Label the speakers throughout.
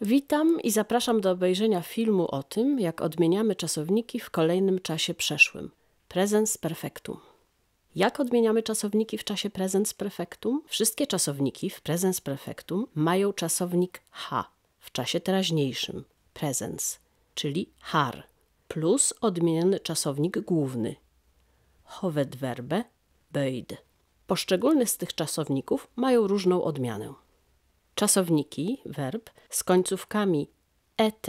Speaker 1: Witam i zapraszam do obejrzenia filmu o tym, jak odmieniamy czasowniki w kolejnym czasie przeszłym. Prezens perfektum. Jak odmieniamy czasowniki w czasie prezens perfektum? Wszystkie czasowniki w prezens perfektum mają czasownik h w czasie teraźniejszym, prezens, czyli har, plus odmieniony czasownik główny, hovedwerbe, beid. Poszczególne z tych czasowników mają różną odmianę czasowniki, verb z końcówkami et,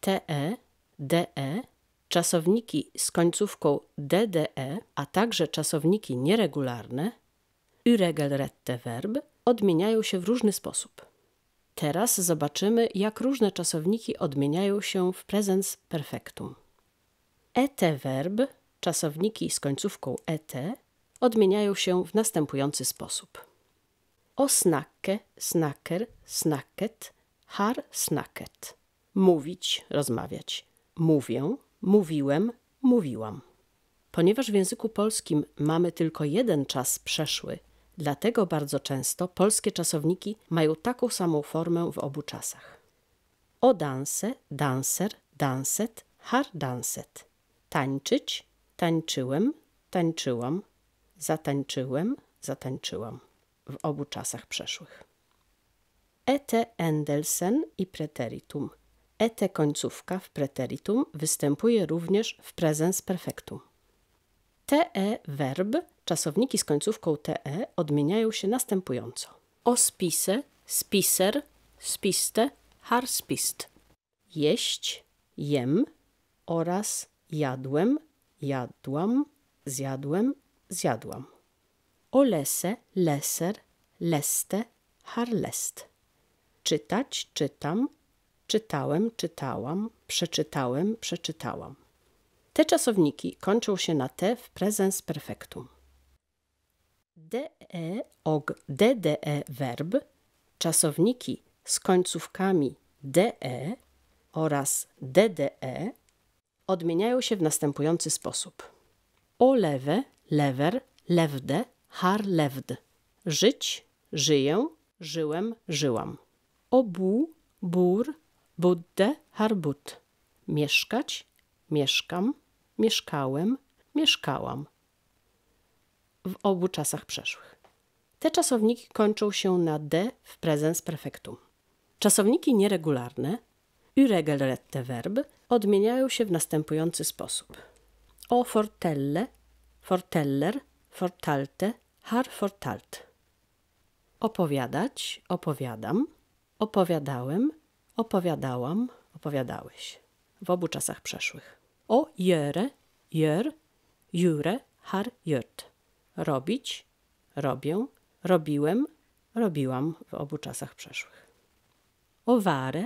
Speaker 1: te, de, czasowniki z końcówką dde, a także czasowniki nieregularne, irregelrette verb, odmieniają się w różny sposób. Teraz zobaczymy, jak różne czasowniki odmieniają się w presens perfektum. Et verb, czasowniki z końcówką et, odmieniają się w następujący sposób. O snakke, snacker, snacket, har snacket. Mówić, rozmawiać. Mówię, mówiłem, mówiłam. Ponieważ w języku polskim mamy tylko jeden czas przeszły, dlatego bardzo często polskie czasowniki mają taką samą formę w obu czasach. O danse, danser, danset, har danset. Tańczyć, tańczyłem, tańczyłam, zatańczyłem, zatańczyłam w obu czasach przeszłych. Ete Endelsen i preteritum. Ete końcówka w preteritum występuje również w presens perfectum. TE verb, czasowniki z końcówką TE odmieniają się następująco. Ospise, spiser, spiste, harspist. Jeść, jem oraz jadłem, jadłam, zjadłem, zjadłam. Olese, leser, leste, harlest. Czytać, czytam, czytałem, czytałam, przeczytałem, przeczytałam. Te czasowniki kończą się na te w prezens perfektum. DE og DDE verb, czasowniki z końcówkami DE oraz DDE odmieniają się w następujący sposób. O lewe, lewer, lewde, Har levd. Żyć, żyję, żyłem, żyłam. Obu, bur, budde, harbut. Mieszkać, mieszkam, mieszkałem, mieszkałam. W obu czasach przeszłych. Te czasowniki kończą się na d w prezens perfektum. Czasowniki nieregularne, irregelrette verb, odmieniają się w następujący sposób. O fortelle, forteller, fortalte, har fortalt. Opowiadać, opowiadam, opowiadałem, opowiadałam, opowiadałeś. W obu czasach przeszłych. O jere, jer, jure, har jört. Robić, robię, robiłem, robiłam w obu czasach przeszłych. O ware,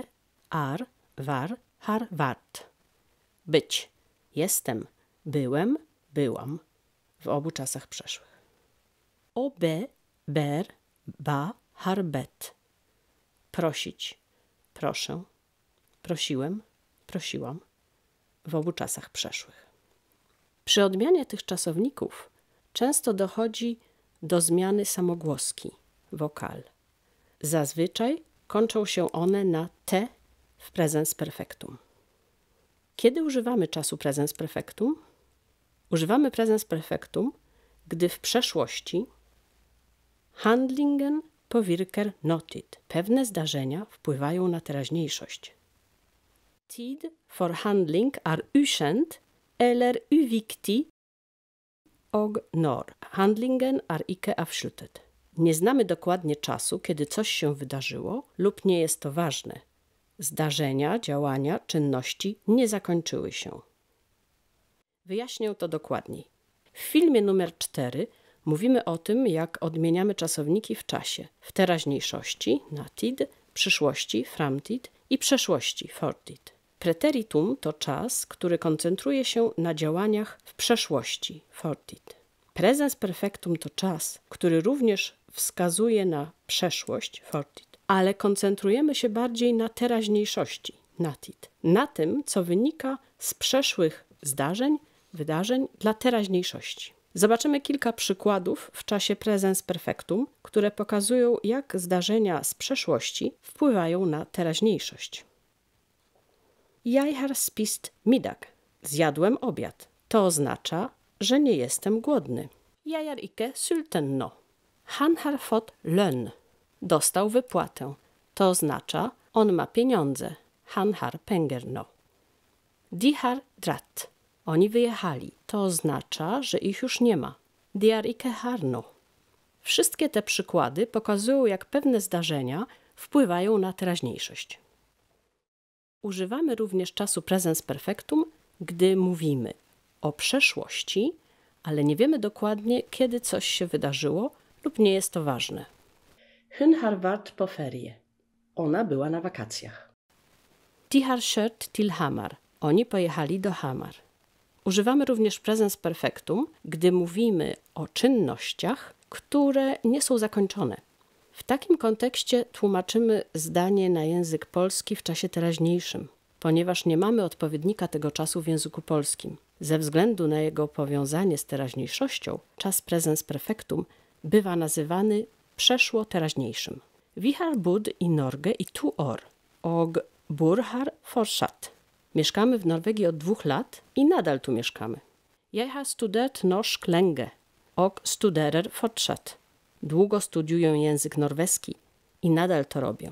Speaker 1: ar, war, har, wart. Być. Jestem, byłem, byłam w obu czasach przeszłych. Obe, ber, ba, harbet. Prosić, proszę, prosiłem, prosiłam w obu czasach przeszłych. Przy odmianie tych czasowników często dochodzi do zmiany samogłoski, wokal. Zazwyczaj kończą się one na te w prezens perfektum. Kiedy używamy czasu prezens perfektum? Używamy prezens perfektum, gdy w przeszłości handlingen powirker notit. Pewne zdarzenia wpływają na teraźniejszość. Tid for handling are uschend eller uviktig og nor. Handlingen are ikke avsluttet. Nie znamy dokładnie czasu, kiedy coś się wydarzyło lub nie jest to ważne. Zdarzenia, działania, czynności nie zakończyły się. Wyjaśnię to dokładniej. W filmie numer 4 mówimy o tym, jak odmieniamy czasowniki w czasie, w teraźniejszości, natid, przyszłości, framtid i przeszłości, fortid. Preteritum to czas, który koncentruje się na działaniach w przeszłości, fortit. Prezens perfektum to czas, który również wskazuje na przeszłość, fortit, ale koncentrujemy się bardziej na teraźniejszości, natit, na tym, co wynika z przeszłych zdarzeń wydarzeń dla teraźniejszości. Zobaczymy kilka przykładów w czasie prezens perfectum, które pokazują, jak zdarzenia z przeszłości wpływają na teraźniejszość. Jajhar spist midak. Zjadłem obiad. To oznacza, że nie jestem głodny. Jajar ike sultenno. Hanhar fot fått lön. Dostał wypłatę. To oznacza, on ma pieniądze. Hanhar pengerno. Dihar drat. Oni wyjechali. To oznacza, że ich już nie ma. Diarike harno. Wszystkie te przykłady pokazują, jak pewne zdarzenia wpływają na teraźniejszość. Używamy również czasu presens perfectum, gdy mówimy o przeszłości, ale nie wiemy dokładnie, kiedy coś się wydarzyło lub nie jest to ważne. Hynhar Harvard po ferie. Ona była na wakacjach. Tihar shirt til Hamar. Oni pojechali do Hamar. Używamy również prezens perfektum, gdy mówimy o czynnościach, które nie są zakończone. W takim kontekście tłumaczymy zdanie na język polski w czasie teraźniejszym, ponieważ nie mamy odpowiednika tego czasu w języku polskim. Ze względu na jego powiązanie z teraźniejszością, czas prezens perfektum bywa nazywany przeszło teraźniejszym. Vihar bud i norge i tu or, og burhar forszat. Mieszkamy w Norwegii od dwóch lat i nadal tu mieszkamy. Jeg har studert norsk lenge og studerer fortsatt. Długo studiuję język norweski i nadal to robię.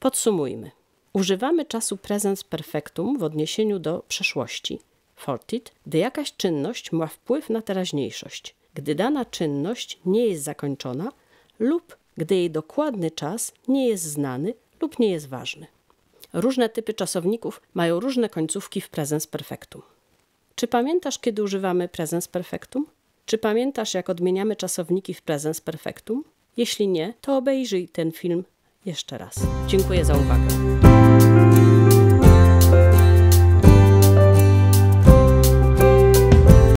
Speaker 1: Podsumujmy. Używamy czasu presens perfektum w odniesieniu do przeszłości, fortit, gdy jakaś czynność ma wpływ na teraźniejszość, gdy dana czynność nie jest zakończona lub gdy jej dokładny czas nie jest znany lub nie jest ważny. Różne typy czasowników mają różne końcówki w prezens perfektum. Czy pamiętasz, kiedy używamy prezens perfektum? Czy pamiętasz, jak odmieniamy czasowniki w prezens perfektum? Jeśli nie, to obejrzyj ten film jeszcze raz. Dziękuję za uwagę.